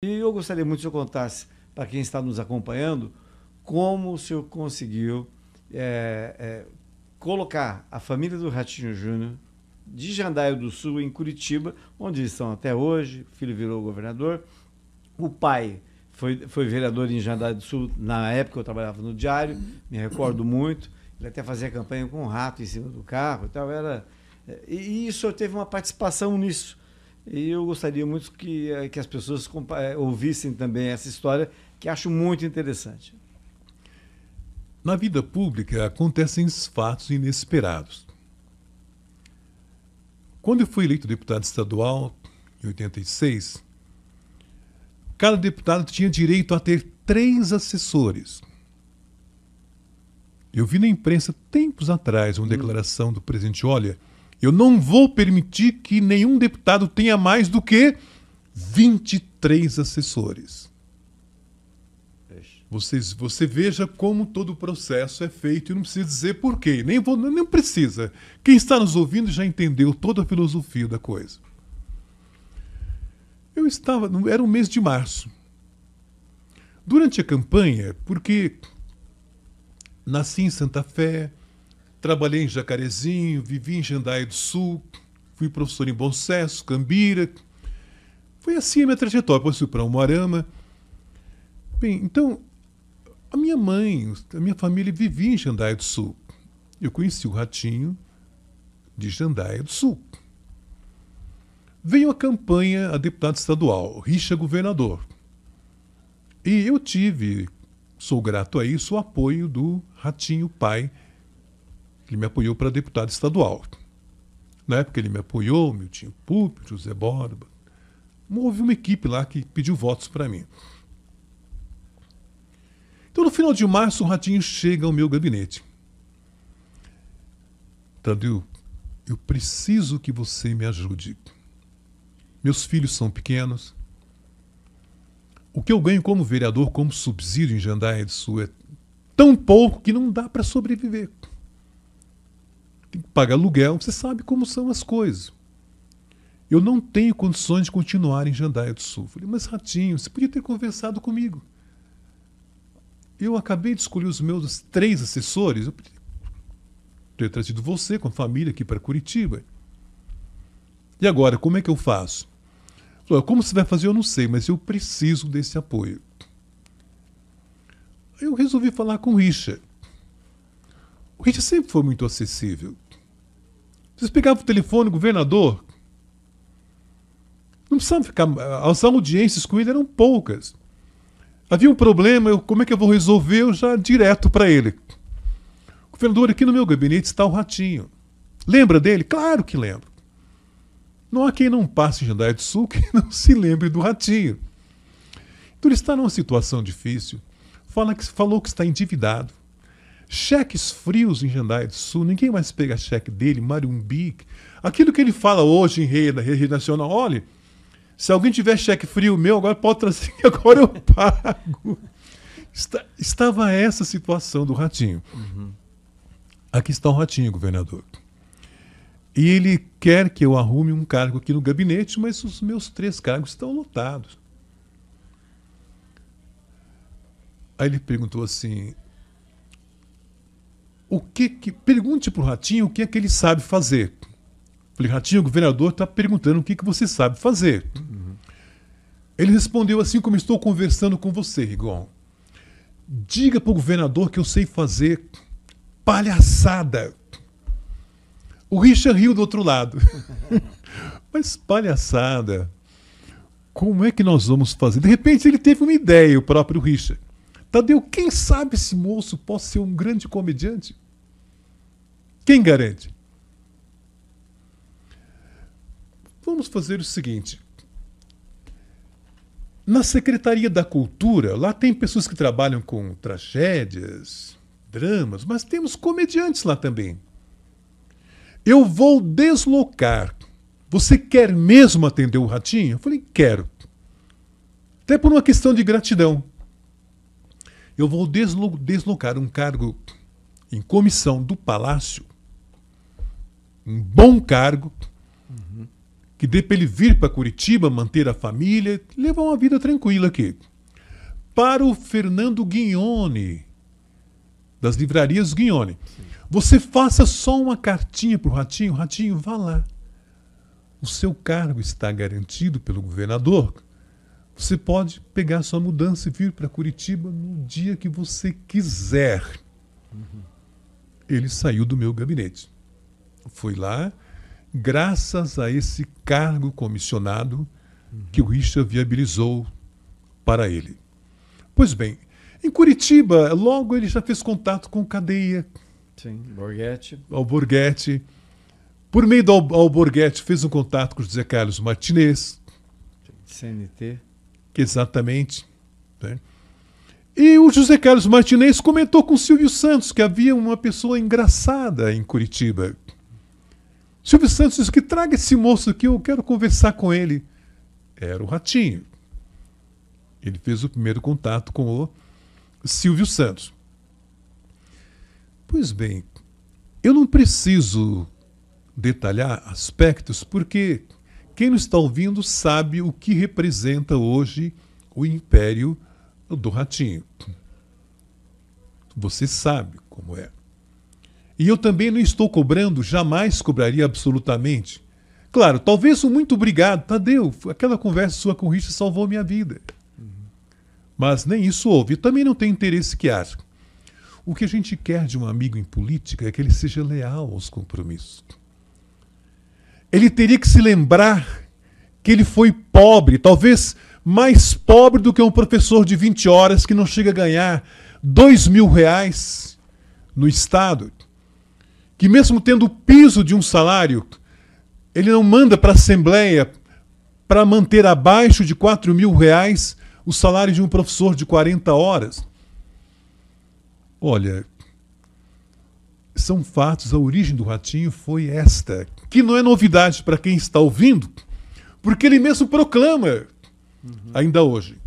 E eu gostaria muito que o senhor contasse para quem está nos acompanhando como o senhor conseguiu é, é, colocar a família do Ratinho Júnior de Jandaio do Sul, em Curitiba, onde eles estão até hoje. O filho virou governador. O pai foi, foi vereador em Jandaio do Sul. Na época eu trabalhava no Diário, me recordo muito. Ele até fazia campanha com um rato em cima do carro e tal. Era... Eh, e, e o senhor teve uma participação nisso. E eu gostaria muito que, eh, que as pessoas eh, ouvissem também essa história, que acho muito interessante. Na vida pública acontecem fatos inesperados. Quando eu fui eleito deputado estadual, em 86, cada deputado tinha direito a ter três assessores. Eu vi na imprensa tempos atrás uma hum. declaração do presidente: olha, eu não vou permitir que nenhum deputado tenha mais do que 23 assessores. Vocês, você veja como todo o processo é feito e não precisa dizer porquê. Nem, vou, nem precisa. Quem está nos ouvindo já entendeu toda a filosofia da coisa. Eu estava. Era o mês de março. Durante a campanha, porque nasci em Santa Fé, Trabalhei em Jacarezinho, vivi em Jandaia do Sul, fui professor em Bom Sucesso, Cambira. Foi assim a minha trajetória. Depois fui para Umarama. Bem, então, a minha mãe, a minha família vivia em Jandaia do Sul. Eu conheci o Ratinho de Jandaia do Sul. Veio a campanha a deputado estadual, Richa Governador. E eu tive, sou grato a isso, o apoio do Ratinho Pai, ele me apoiou para deputado estadual. Na né? época ele me apoiou, Miltinho público, José Borba. Houve uma equipe lá que pediu votos para mim. Então, no final de março, o Ratinho chega ao meu gabinete. Tadeu, eu preciso que você me ajude. Meus filhos são pequenos. O que eu ganho como vereador, como subsídio em Jandaia do Sul, é tão pouco que não dá para sobreviver tem que pagar aluguel, você sabe como são as coisas. Eu não tenho condições de continuar em Jandaia do Sul. Falei, mas Ratinho, você podia ter conversado comigo. Eu acabei de escolher os meus três assessores, eu podia ter trazido você com a família aqui para Curitiba. E agora, como é que eu faço? Falei, como você vai fazer, eu não sei, mas eu preciso desse apoio. Eu resolvi falar com o Richard. O Richard sempre foi muito acessível. Vocês pegavam o telefone, o governador. Não precisava ficar. As audiências com ele eram poucas. Havia um problema, eu, como é que eu vou resolver? Eu já direto para ele. governador, aqui no meu gabinete está o Ratinho. Lembra dele? Claro que lembro. Não há quem não passe em Jandaia do Sul que não se lembre do Ratinho. Então ele está numa situação difícil. Fala que, falou que está endividado. Cheques frios em Jandai do Sul, ninguém mais pega cheque dele, Marumbi. Aquilo que ele fala hoje em rede, rede nacional, olha, se alguém tiver cheque frio meu, agora pode trazer que agora eu pago. Está, estava essa situação do ratinho. Uhum. Aqui está o ratinho, governador. E ele quer que eu arrume um cargo aqui no gabinete, mas os meus três cargos estão lotados. Aí ele perguntou assim: o que, que pergunte para o Ratinho o que é que ele sabe fazer. Falei, Ratinho, o governador está perguntando o que, que você sabe fazer. Uhum. Ele respondeu assim como estou conversando com você, Rigon. Diga para o governador que eu sei fazer palhaçada. O Richard riu do outro lado. Mas palhaçada. Como é que nós vamos fazer? De repente ele teve uma ideia, o próprio Richard. Tadeu, quem sabe esse moço possa ser um grande comediante? Quem garante? Vamos fazer o seguinte. Na Secretaria da Cultura, lá tem pessoas que trabalham com tragédias, dramas, mas temos comediantes lá também. Eu vou deslocar. Você quer mesmo atender o ratinho? Eu falei, quero. Até por uma questão de gratidão. Eu vou deslo deslocar um cargo em comissão do Palácio um bom cargo, uhum. que dê para ele vir para Curitiba, manter a família, levar uma vida tranquila aqui. Para o Fernando Guignone, das livrarias Guignone, Sim. você faça só uma cartinha para o Ratinho, Ratinho, vá lá. O seu cargo está garantido pelo governador. Você pode pegar sua mudança e vir para Curitiba no dia que você quiser. Uhum. Ele saiu do meu gabinete fui lá, graças a esse cargo comissionado uhum. que o Richard viabilizou para ele. Pois bem, em Curitiba, logo ele já fez contato com Cadeia. Sim, Borghetti. Por meio do Alborguete, fez um contato com José Carlos Martinez. CNT. Exatamente. Né? E o José Carlos Martinez comentou com Silvio Santos que havia uma pessoa engraçada em Curitiba, Silvio Santos disse que traga esse moço aqui, eu quero conversar com ele. Era o Ratinho. Ele fez o primeiro contato com o Silvio Santos. Pois bem, eu não preciso detalhar aspectos, porque quem nos está ouvindo sabe o que representa hoje o império do ratinho. Você sabe como é. E eu também não estou cobrando, jamais cobraria absolutamente. Claro, talvez um muito obrigado, Tadeu, aquela conversa sua com o Richard salvou minha vida. Mas nem isso houve. E também não tem interesse que haja. O que a gente quer de um amigo em política é que ele seja leal aos compromissos. Ele teria que se lembrar que ele foi pobre, talvez mais pobre do que um professor de 20 horas que não chega a ganhar dois mil reais no Estado que, mesmo tendo o piso de um salário, ele não manda para a Assembleia para manter abaixo de 4 mil reais o salário de um professor de 40 horas. Olha, são fatos. A origem do ratinho foi esta, que não é novidade para quem está ouvindo, porque ele mesmo proclama uhum. ainda hoje.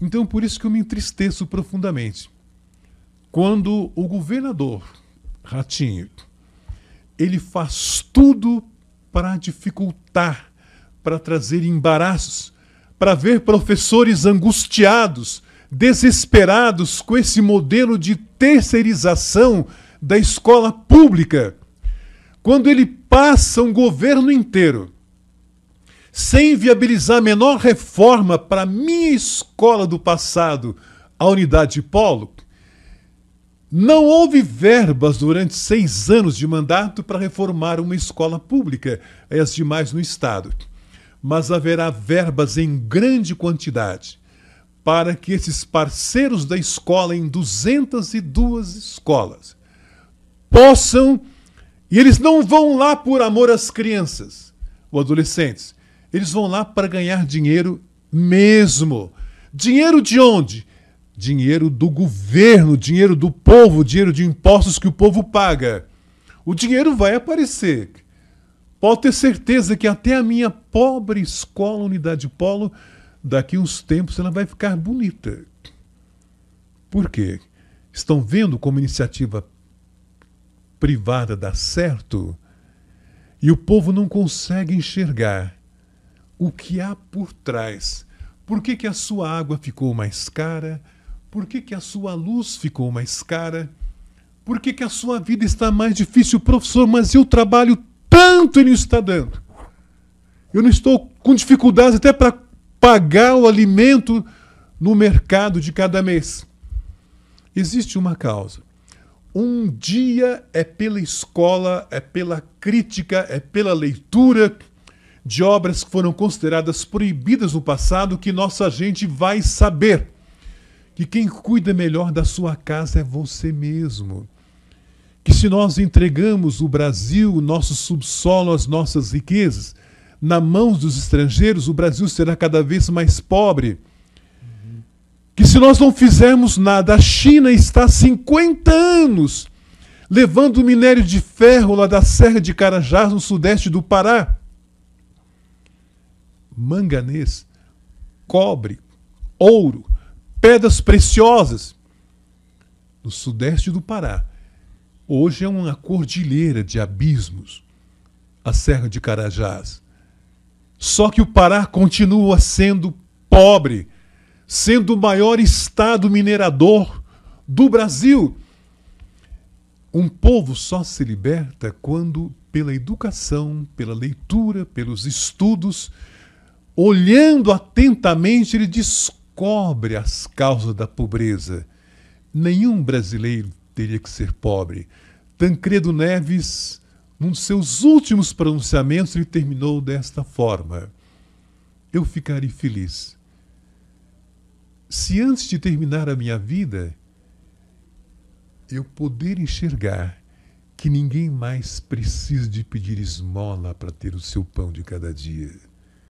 Então, por isso que eu me entristeço profundamente quando o governador Ratinho, ele faz tudo para dificultar, para trazer embaraços, para ver professores angustiados, desesperados com esse modelo de terceirização da escola pública. Quando ele passa um governo inteiro sem viabilizar a menor reforma para a minha escola do passado, a unidade de polo, não houve verbas durante seis anos de mandato para reformar uma escola pública é as demais no Estado, mas haverá verbas em grande quantidade para que esses parceiros da escola em 202 escolas possam. E eles não vão lá por amor às crianças ou adolescentes, eles vão lá para ganhar dinheiro mesmo. Dinheiro de onde? Dinheiro do governo, dinheiro do povo, dinheiro de impostos que o povo paga. O dinheiro vai aparecer. Pode ter certeza que até a minha pobre escola Unidade Polo, daqui uns tempos, ela vai ficar bonita. Por quê? Estão vendo como iniciativa privada dá certo e o povo não consegue enxergar o que há por trás. Por que, que a sua água ficou mais cara? Por que, que a sua luz ficou mais cara? Por que, que a sua vida está mais difícil, professor? Mas eu trabalho tanto e não está dando. Eu não estou com dificuldades até para pagar o alimento no mercado de cada mês. Existe uma causa. Um dia é pela escola, é pela crítica, é pela leitura de obras que foram consideradas proibidas no passado que nossa gente vai saber que quem cuida melhor da sua casa é você mesmo. Que se nós entregamos o Brasil, o nosso subsolo, as nossas riquezas, na mãos dos estrangeiros, o Brasil será cada vez mais pobre. Que se nós não fizermos nada, a China está há 50 anos levando o minério de ferro lá da Serra de Carajás, no sudeste do Pará. Manganês, cobre, ouro, Pedras Preciosas, no sudeste do Pará. Hoje é uma cordilheira de abismos, a Serra de Carajás. Só que o Pará continua sendo pobre, sendo o maior estado minerador do Brasil. Um povo só se liberta quando, pela educação, pela leitura, pelos estudos, olhando atentamente, ele descobre cobre as causas da pobreza. Nenhum brasileiro teria que ser pobre. Tancredo Neves, num dos seus últimos pronunciamentos, ele terminou desta forma: Eu ficarei feliz se antes de terminar a minha vida eu poder enxergar que ninguém mais precisa de pedir esmola para ter o seu pão de cada dia.